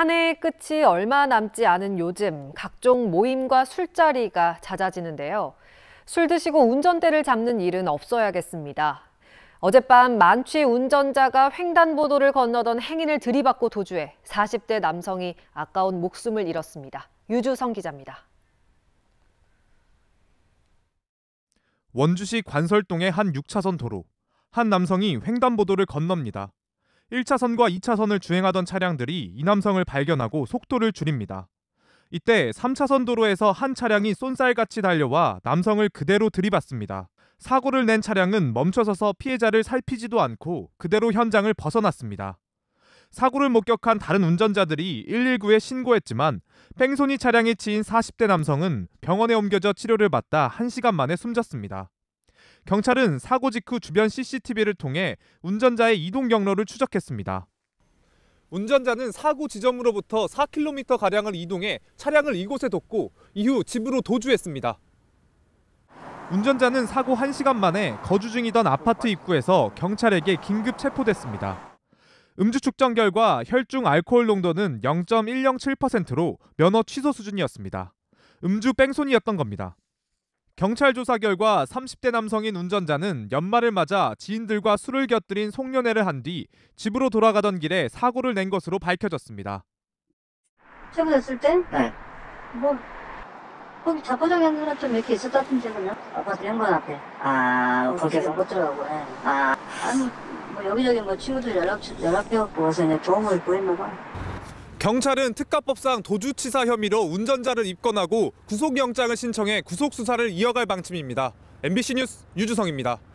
한 해의 끝이 얼마 남지 않은 요즘 각종 모임과 술자리가 잦아지는데요. 술 드시고 운전대를 잡는 일은 없어야겠습니다. 어젯밤 만취 운전자가 횡단보도를 건너던 행인을 들이받고 도주해 40대 남성이 아까운 목숨을 잃었습니다. 유주성 기자입니다. 원주시 관설동의 한 6차선 도로. 한 남성이 횡단보도를 건넙니다. 1차선과 2차선을 주행하던 차량들이 이남성을 발견하고 속도를 줄입니다. 이때 3차선 도로에서 한 차량이 쏜살같이 달려와 남성을 그대로 들이받습니다. 사고를 낸 차량은 멈춰서서 피해자를 살피지도 않고 그대로 현장을 벗어났습니다. 사고를 목격한 다른 운전자들이 119에 신고했지만 뺑소니 차량에 치인 40대 남성은 병원에 옮겨져 치료를 받다 1시간 만에 숨졌습니다. 경찰은 사고 직후 주변 CCTV를 통해 운전자의 이동 경로를 추적했습니다. 운전자는 사고 지점으로부터 4km 가량을 이동해 차량을 이곳에 뒀고 이후 집으로 도주했습니다. 운전자는 사고 1시간 만에 거주 중이던 아파트 입구에서 경찰에게 긴급 체포됐습니다. 음주 측정 결과 혈중 알코올 농도는 0.107%로 면허 취소 수준이었습니다. 음주 뺑소니였던 겁니다. 경찰 조사 결과 30대 남성인 운전자는 연말을 맞아 지인들과 술을 곁들인 송년회를 한 뒤 집으로 돌아가던 길에 사고를 낸 것으로 밝혀졌습니다. 퇴근했을 때? 네. 뭐 거기 자포장애는 좀 이렇게 있었다던데요? 아파트 현관 앞에. 아, 아 거기서 못 들어가고. 네. 아, 아니 뭐 여기저기 뭐 친구들 연락 연락해갖고 와서 이제 도움을 구했나 봐. 경찰은 특가법상 도주치사 혐의로 운전자를 입건하고 구속영장을 신청해 구속수사를 이어갈 방침입니다. MBC 뉴스 유주성입니다.